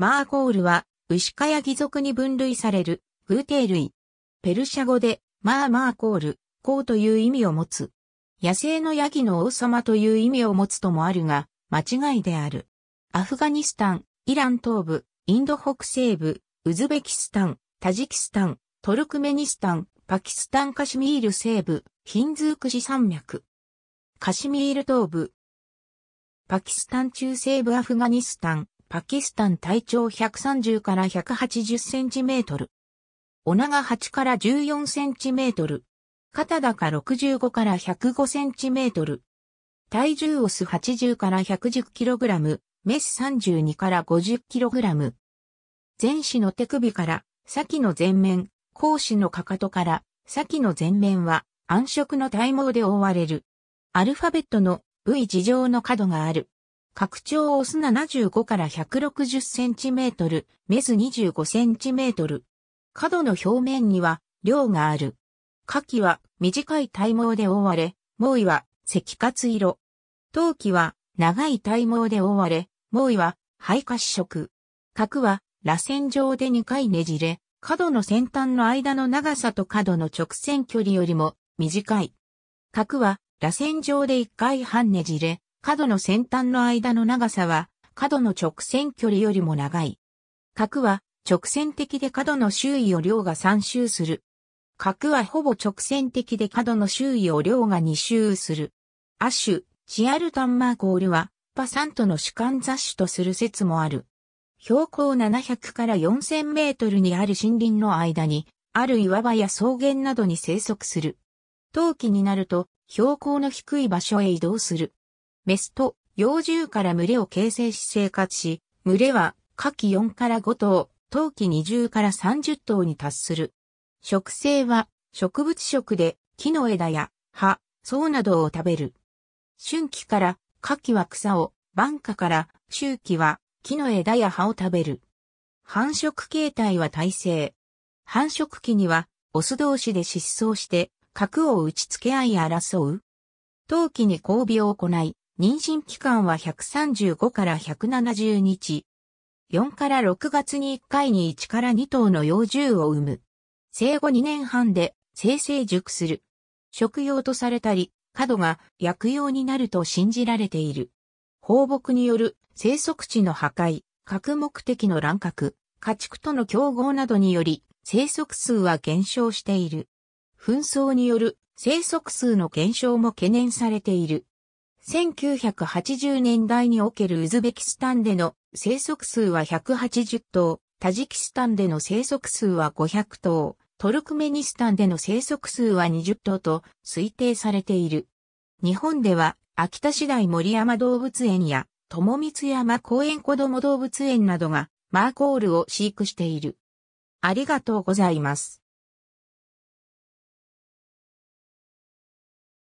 マーコールは、牛かや義族に分類される、偶蹄類。ペルシャ語で、マーマーコール、コうという意味を持つ。野生のヤギの王様という意味を持つともあるが、間違いである。アフガニスタン、イラン東部、インド北西部、ウズベキスタン、タジキスタン、トルクメニスタン、パキスタンカシミール西部、ヒンズークシ山脈。カシミール東部。パキスタン中西部アフガニスタン、パキスタン体長130から180センチメートル。お長8から14センチメートル。肩高65から105センチメートル。体重オス80から110キログラム、メス32から50キログラム。前肢の手首から、先の前面、後肢のかかとから、先の前面は暗色の体毛で覆われる。アルファベットの V 字状の角がある。拡張オス75から160センチメートル、ス25センチメートル。角の表面には、量がある。下記は短い体毛で覆われ、猛威は赤活色。陶器は長い体毛で覆われ、猛威は肺褐色。角は螺旋状で2回ねじれ、角の先端の間の長さと角の直線距離よりも短い。角は螺旋状で1回半ねじれ、角の先端の間の長さは、角の直線距離よりも長い。角は直線的で角の周囲を量が3周する。角はほぼ直線的で角の周囲を量が2周する。亜種、シアルタンマーコールは、パサントの主観雑種とする説もある。標高700から4000メートルにある森林の間に、ある岩場や草原などに生息する。冬季になると、標高の低い場所へ移動する。メスと幼獣から群れを形成し生活し、群れは夏季4から5頭、冬季20から30頭に達する。植生は植物食で木の枝や葉、草などを食べる。春季から夏季は草を、晩夏から秋季は木の枝や葉を食べる。繁殖形態は耐性。繁殖期にはオス同士で失踪して、核を打ち付け合い争う。冬季に交尾を行い、妊娠期間は135から170日。4から6月に1回に1から2頭の幼獣を産む。生後2年半で生成熟する。食用とされたり、角が薬用になると信じられている。放牧による生息地の破壊、核目的の乱獲、家畜との競合などにより生息数は減少している。紛争による生息数の減少も懸念されている。1980年代におけるウズベキスタンでの生息数は180頭、タジキスタンでの生息数は500頭、トルクメニスタンでの生息数は20頭と推定されている。日本では秋田市内森山動物園や友光山公園子ども動物園などがマーコールを飼育している。ありがとうございます。